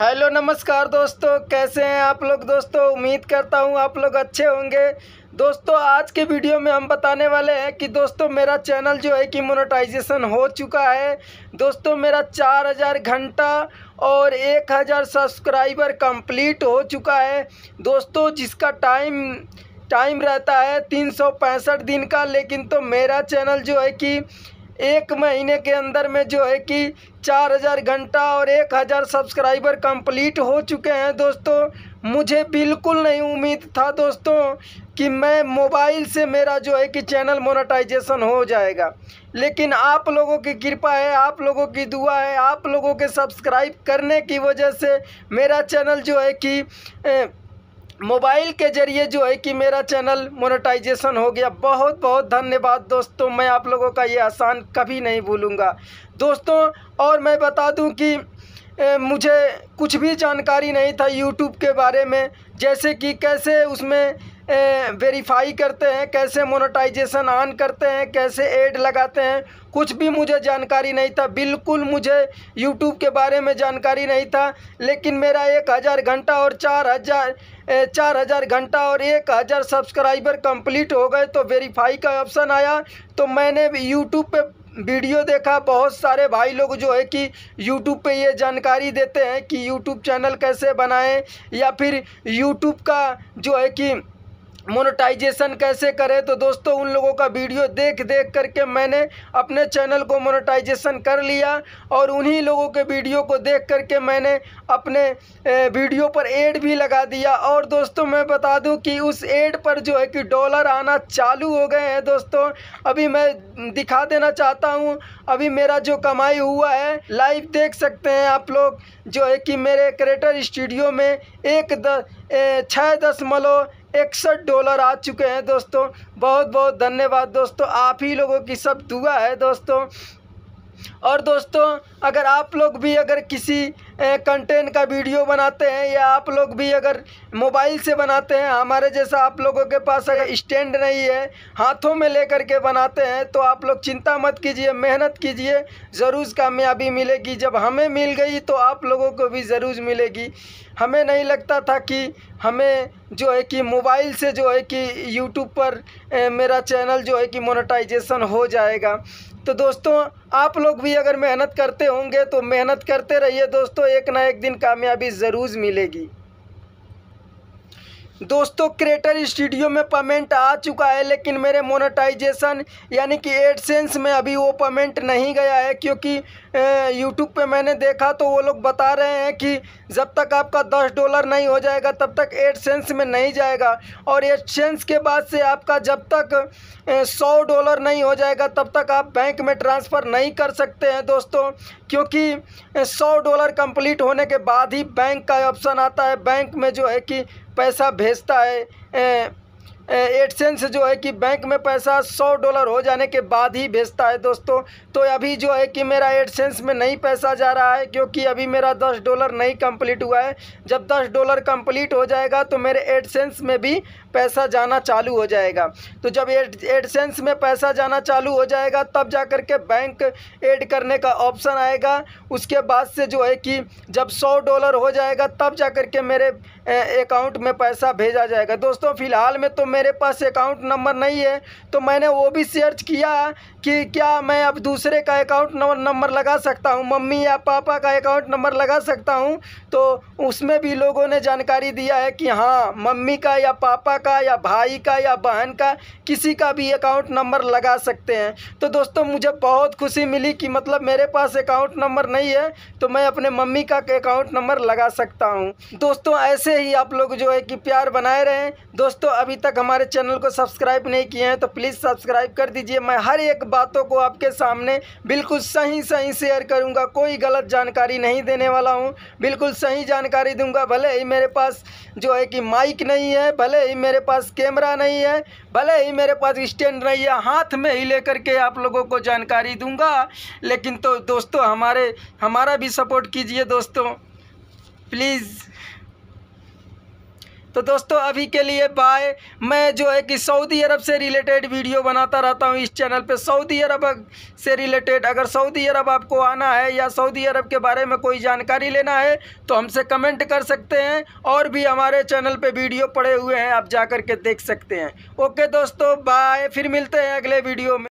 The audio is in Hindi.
हेलो नमस्कार दोस्तों कैसे हैं आप लोग दोस्तों उम्मीद करता हूं आप लोग अच्छे होंगे दोस्तों आज के वीडियो में हम बताने वाले हैं कि दोस्तों मेरा चैनल जो है कि मोनेटाइजेशन हो चुका है दोस्तों मेरा 4000 घंटा और 1000 सब्सक्राइबर कंप्लीट हो चुका है दोस्तों जिसका टाइम टाइम रहता है तीन दिन का लेकिन तो मेरा चैनल जो है कि एक महीने के अंदर में जो है कि चार हज़ार घंटा और एक हज़ार सब्सक्राइबर कंप्लीट हो चुके हैं दोस्तों मुझे बिल्कुल नहीं उम्मीद था दोस्तों कि मैं मोबाइल से मेरा जो है कि चैनल मोनेटाइजेशन हो जाएगा लेकिन आप लोगों की कृपा है आप लोगों की दुआ है आप लोगों के सब्सक्राइब करने की वजह से मेरा चैनल जो है कि ए, मोबाइल के ज़रिए जो है कि मेरा चैनल मोनेटाइजेशन हो गया बहुत बहुत धन्यवाद दोस्तों मैं आप लोगों का ये आसान कभी नहीं भूलूँगा दोस्तों और मैं बता दूँ कि ए, मुझे कुछ भी जानकारी नहीं था यूट्यूब के बारे में जैसे कि कैसे उसमें वेरीफाई करते हैं कैसे मोनेटाइजेशन ऑन करते हैं कैसे एड लगाते हैं कुछ भी मुझे जानकारी नहीं था बिल्कुल मुझे यूट्यूब के बारे में जानकारी नहीं था लेकिन मेरा एक हज़ार घंटा और चार हज़ार चार हज़ार घंटा और एक हज़ार सब्सक्राइबर कंप्लीट हो गए तो वेरीफाई का ऑप्शन आया तो मैंने यूट्यूब पे वीडियो देखा बहुत सारे भाई लोग जो है कि यूट्यूब पे ये जानकारी देते हैं कि यूट्यूब चैनल कैसे बनाएं या फिर यूट्यूब का जो है कि मोनेटाइजेशन कैसे करें तो दोस्तों उन लोगों का वीडियो देख देख करके मैंने अपने चैनल को मोनेटाइजेशन कर लिया और उन्हीं लोगों के वीडियो को देख करके मैंने अपने वीडियो पर एड भी लगा दिया और दोस्तों मैं बता दूं कि उस एड पर जो है कि डॉलर आना चालू हो गए हैं दोस्तों अभी मैं दिखा देना चाहता हूँ अभी मेरा जो कमाई हुआ है लाइव देख सकते हैं आप लोग जो है कि मेरे क्रेटर स्टूडियो में एक दस छः दशमलव इकसठ डॉलर आ चुके हैं दोस्तों बहुत बहुत धन्यवाद दोस्तों आप ही लोगों की सब दुआ है दोस्तों और दोस्तों अगर आप लोग भी अगर किसी कंटेंट का वीडियो बनाते हैं या आप लोग भी अगर मोबाइल से बनाते हैं हमारे जैसा आप लोगों के पास अगर स्टैंड नहीं है हाथों में लेकर के बनाते हैं तो आप लोग चिंता मत कीजिए मेहनत कीजिए ज़रूर कामयाबी मिलेगी जब हमें मिल गई तो आप लोगों को भी ज़रूर मिलेगी हमें नहीं लगता था कि हमें जो है कि मोबाइल से जो है कि यूट्यूब पर ए, मेरा चैनल जो है कि मोनेटाइजेशन हो जाएगा तो दोस्तों आप लोग भी अगर मेहनत करते होंगे तो मेहनत करते रहिए दोस्तों एक ना एक दिन कामयाबी ज़रूर मिलेगी दोस्तों क्रिएटर स्टूडियो में पेमेंट आ चुका है लेकिन मेरे मोनेटाइजेशन यानी कि एडसेंस में अभी वो पेमेंट नहीं गया है क्योंकि यूट्यूब पे मैंने देखा तो वो लोग बता रहे हैं कि जब तक आपका दस डॉलर नहीं हो जाएगा तब तक एडसेंस में नहीं जाएगा और एडसेंस के बाद से आपका जब तक सौ डॉलर नहीं हो जाएगा तब तक आप बैंक में ट्रांसफ़र नहीं कर सकते हैं दोस्तों क्योंकि सौ डॉलर कंप्लीट होने के बाद ही बैंक का ऑप्शन आता है बैंक में जो है कि पैसा भेजता है ए, एडसेंस जो है कि बैंक में पैसा सौ डॉलर हो जाने के बाद ही भेजता है दोस्तों तो अभी जो है कि मेरा एडसेंस में नहीं पैसा जा रहा है क्योंकि अभी मेरा दस डॉलर नहीं कंप्लीट हुआ है जब दस डॉलर कंप्लीट हो जाएगा तो मेरे एडसेंस में भी पैसा जाना चालू हो जाएगा तो जब एडसेंस में पैसा जाना चालू हो जाएगा तब जा कर के बैंक एड करने का ऑप्शन आएगा उसके बाद से जो है कि जब सौ डॉलर हो जाएगा तब जा कर के मेरे अकाउंट में पैसा भेजा जाएगा दोस्तों फ़िलहाल में तो मेरे पास अकाउंट नंबर नहीं है तो मैंने वो भी सर्च किया कि क्या मैं अब दूसरे का अकाउंट नंबर लगा सकता हूँ मम्मी या पापा का अकाउंट नंबर लगा सकता हूँ तो उसमें भी लोगों ने जानकारी दिया है कि हाँ मम्मी का या पापा का या भाई का या बहन का किसी का भी अकाउंट नंबर लगा सकते हैं तो दोस्तों मुझे बहुत खुशी मिली कि मतलब मेरे पास अकाउंट नंबर नहीं है तो मैं अपने मम्मी का अकाउंट नंबर लगा सकता हूँ दोस्तों ऐसे ही आप लोग जो है कि प्यार बनाए रहें दोस्तों अभी तक हमारे चैनल को सब्सक्राइब नहीं किए हैं तो प्लीज़ सब्सक्राइब कर दीजिए मैं हर एक बातों को आपके सामने बिल्कुल सही सही शेयर करूंगा कोई गलत जानकारी नहीं देने वाला हूँ बिल्कुल सही जानकारी दूंगा भले ही मेरे पास जो है कि माइक नहीं है भले ही मेरे पास कैमरा नहीं है भले ही मेरे पास स्टैंड नहीं है हाथ में ही लेकर के आप लोगों को जानकारी दूँगा लेकिन तो दोस्तों हमारे हमारा भी सपोर्ट कीजिए दोस्तों प्लीज़ तो दोस्तों अभी के लिए बाय मैं जो है कि सऊदी अरब से रिलेटेड वीडियो बनाता रहता हूँ इस चैनल पर सऊदी अरब से रिलेटेड अगर सऊदी अरब आपको आना है या सऊदी अरब के बारे में कोई जानकारी लेना है तो हमसे कमेंट कर सकते हैं और भी हमारे चैनल पर वीडियो पड़े हुए हैं आप जा कर के देख सकते हैं ओके दोस्तों बाय फिर मिलते हैं अगले वीडियो में